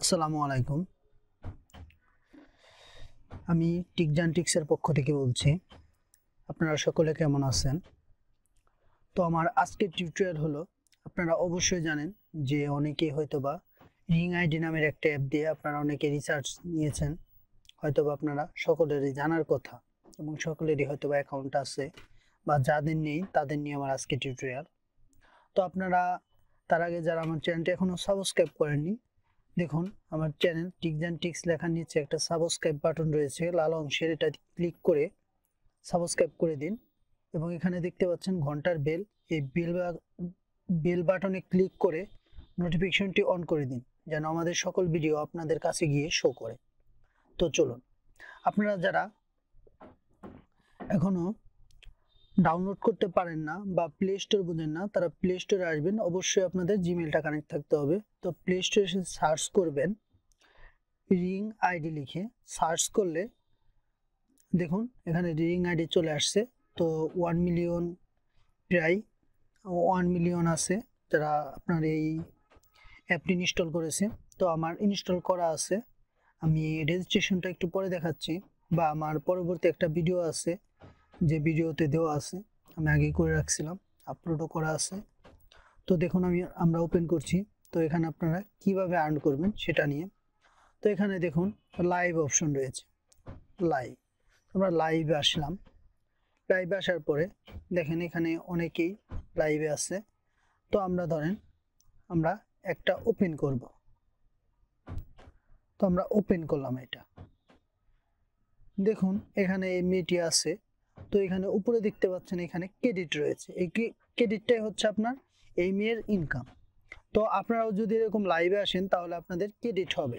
আসসালামু আলাইকুম আমি টিক্সের পক্ষ থেকে বলছি আপনারা সকলে কেমন আছেন তো আমার আজকের টিউটোরিয়াল হলো আপনারা অবশ্যই জানেন যে হয়তো হয়তোবা রিং আইডি নামের একটা অ্যাপ দিয়ে আপনারা অনেকে রিসার্চ নিয়েছেন হয়তোবা আপনারা সকলেরই জানার কথা এবং সকলেরই হয়তোবা অ্যাকাউন্ট আছে বা যাদের নেই তাদের নিয়ে আমার আজকে টিউটোরিয়াল তো আপনারা তার আগে যারা আমার চ্যানেলটি এখনও সাবস্ক্রাইব করেননি দেখুন আমার চ্যানেল টিক্স অ্যান্ড টিক্স লেখার নিচে একটা সাবস্ক্রাইব বাটন রয়েছে লাল অংশের এটা ক্লিক করে সাবস্ক্রাইব করে দিন এবং এখানে দেখতে পাচ্ছেন ঘন্টার বেল এই বেল বেল বাটনে ক্লিক করে নোটিফিকেশনটি অন করে দিন যেন আমাদের সকল ভিডিও আপনাদের কাছে গিয়ে শো করে তো চলুন আপনারা যারা এখনও ডাউনলোড করতে পারেন না বা প্লে স্টোর বোঝেন না তারা প্লে স্টোরে আসবেন অবশ্যই আপনাদের জিমেলটা কানেক্ট থাকতে হবে তো প্লে স্টোরে এসে সার্চ করবেন রিং আইডি লিখে সার্চ করলে দেখুন এখানে রিং আইডি চলে আসছে তো ওয়ান মিলিয়ন প্রায় ওয়ান মিলিয়ন আছে যারা আপনার এই অ্যাপটি ইনস্টল করেছে তো আমার ইনস্টল করা আছে আমি রেজিস্ট্রেশনটা একটু পরে দেখাচ্ছি বা আমার পরবর্তী একটা ভিডিও আছে যে ভিডিওতে দেওয়া আছে আমি আগেই করে রাখছিলাম আপলোডও করা আছে তো দেখুন আমি আমরা ওপেন করছি তো এখানে আপনারা কিভাবে আর্ন করবেন সেটা নিয়ে তো এখানে দেখুন লাইভ অপশন রয়েছে লাইভ আমরা লাইভে আসলাম লাইভে আসার পরে দেখেন এখানে অনেকেই লাইভে আছে তো আমরা ধরেন আমরা একটা ওপেন করব তো আমরা ওপেন করলাম এটা দেখুন এখানে এই মেয়েটি আছে তো এখানে উপরে দেখতে পাচ্ছেন এখানে ক্রেডিট রয়েছে এই ক্রেডিটটাই হচ্ছে আপনার এই মেয়ের ইনকাম তো আপনারাও যদি এরকম লাইভে আসেন তাহলে আপনাদের ক্রেডিট হবে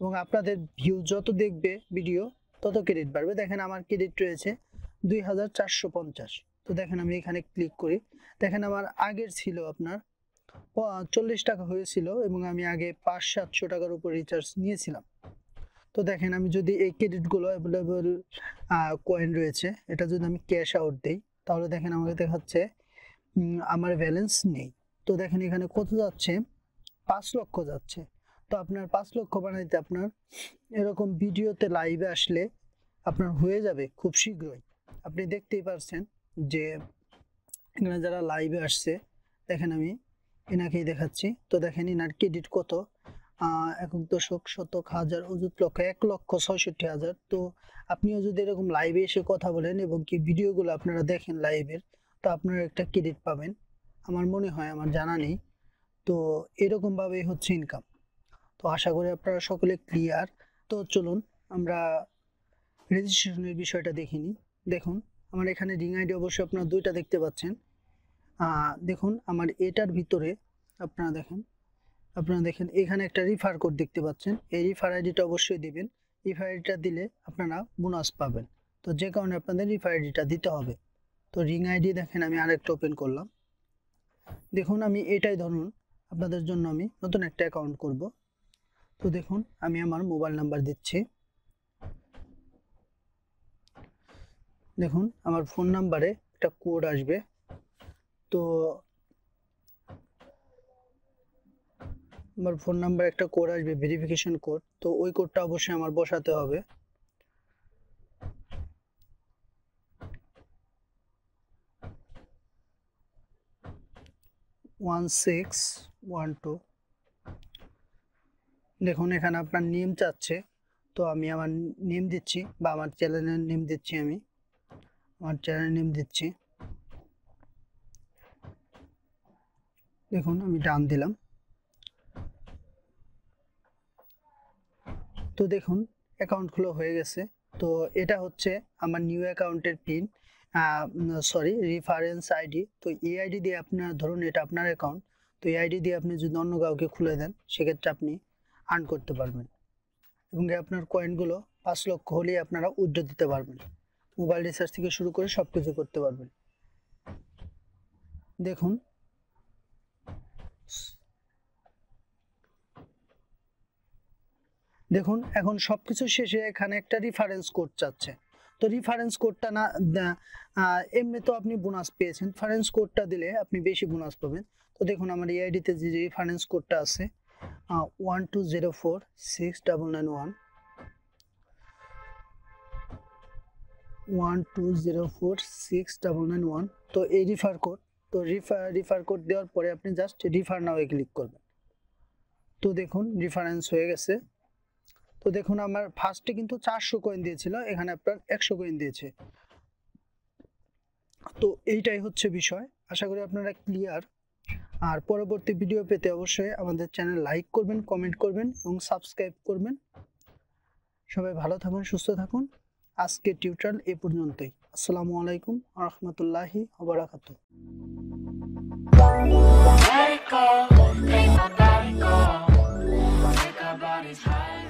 এবং আপনাদের ভিউ যত দেখবে ভিডিও তত ক্রেডিট বাড়বে দেখেন আমার ক্রেডিট রয়েছে দুই তো দেখেন আমি এখানে ক্লিক করি দেখেন আমার আগের ছিল আপনার চল্লিশ টাকা হয়েছিল এবং আমি আগে পাঁচ সাতশো টাকার উপর রিচার্জ নিয়েছিলাম তো দেখেন আমি যদি এই ক্রেডিটগুলো অ্যাভেলেবল কয়েন রয়েছে এটা যদি আমি ক্যাশ আউট দিই তাহলে দেখেন আমাকে দেখাচ্ছে আমার ব্যালেন্স নেই তো দেখেন এখানে কত যাচ্ছে পাঁচ লক্ষ যাচ্ছে তো আপনার পাঁচ লক্ষ বানাইতে আপনার এরকম ভিডিওতে লাইভে আসলে আপনার হয়ে যাবে খুব শীঘ্রই আপনি দেখতেই পারছেন যে এখানে যারা লাইভে আসছে দেখেন আমি এনাকেই দেখাচ্ছি তো দেখেন এনার ক্রেডিট কত একক দশক শতক হাজার অযুত লক্ষ এক লক্ষ ছয়ষট্টি হাজার তো আপনিও যদি এরকম লাইভে এসে কথা বলেন এবং কি ভিডিওগুলো আপনারা দেখেন লাইভের তো আপনারা একটা ক্রেডিট পাবেন আমার মনে হয় আমার জানা নেই তো এরকমভাবেই হচ্ছে ইনকাম তো আশা করি আপনারা সকলে ক্লিয়ার তো চলুন আমরা রেজিস্ট্রেশনের বিষয়টা দেখিনি দেখুন আমার এখানে রিং আইডি অবশ্যই আপনারা দুইটা দেখতে পাচ্ছেন দেখুন আমার এটার ভিতরে আপনারা দেখেন আপনারা দেখেন এখানে একটা রিফার কোড দেখতে পাচ্ছেন এই রিফার আইডিটা অবশ্যই দিবেন রিফার আইডিটা দিলে আপনারা বোনাস পাবেন তো যে কারণে আপনাদের রিফার আইডিটা দিতে হবে তো রিং আইডি দেখেন আমি আরেকটা ওপেন করলাম দেখুন আমি এটাই ধরুন আপনাদের জন্য আমি নতুন একটা অ্যাকাউন্ট করব তো দেখুন আমি আমার মোবাইল নাম্বার দিচ্ছি দেখুন আমার ফোন নাম্বারে একটা কোড আসবে তো আমার ফোন নাম্বার একটা কোড আসবে ভেরিফিকেশন কোড তো ওই কোডটা অবশ্যই আমার বসাতে হবে ওয়ান সিক্স ওয়ান টু দেখুন এখানে আপনার নেম চাচ্ছে তো আমি আমার নেম দিচ্ছি বা আমার চ্যানেলের নেম দিচ্ছি আমি আমার চ্যানেলের নেম দিচ্ছি দেখুন আমি ডান দিলাম তো দেখুন অ্যাকাউন্ট খোলা হয়ে গেছে তো এটা হচ্ছে আমার নিউ অ্যাকাউন্টের পিন সরি রেফারেন্স আইডি তো এই আইডি দিয়ে আপনার ধরুন এটা আপনার অ্যাকাউন্ট তো এই আইডি দিয়ে আপনি যদি অন্য কাউকে খুলে দেন সেক্ষেত্রে আপনি আর্ন করতে পারবেন এবং আপনার কয়েনগুলো পাঁচ লক্ষ হলেই আপনারা উইড্রো দিতে পারবেন মোবাইল রিচার্জ থেকে শুরু করে সব কিছু করতে পারবেন দেখুন দেখুন এখন সব কিছু শেষে এখানে একটা রেফারেন্স কোড চাচ্ছে তো রেফারেন্স কোডটা না এমনি তো আপনি বোনাস পেয়েছেন রেফারেন্স কোডটা দিলে আপনি বেশি বোনাস পাবেন তো দেখুন আমার এআইডিতে যে রেফারেন্স কোডটা আছে one two zero four six double nine one one two zero four six double nine one তো এই রিফার কোড তো রিফার রিফার কোড দেওয়ার পরে আপনি জাস্ট রিফার নাও এ ক্লিক করবেন তো দেখুন রিফারেন্স হয়ে গেছে তো দেখুন আমার ফার্স্টে কিন্তু চারশো কয়েন দিয়েছিল এখানে আপনার একশো কয়েন দিয়েছে তো এইটাই হচ্ছে বিষয় আশা করি আপনারা ক্লিয়ার আর পরবর্তী ভিডিও পেতে অবশ্যই আমাদের চ্যানেল লাইক করবেন কমেন্ট করবেন এবং সাবস্ক্রাইব করবেন সবাই ভালো থাকুন সুস্থ থাকুন আজকে টিউটার এ পর্যন্তই আসসালামু আলাইকুম রহমতুল্লাহি আবরাকাত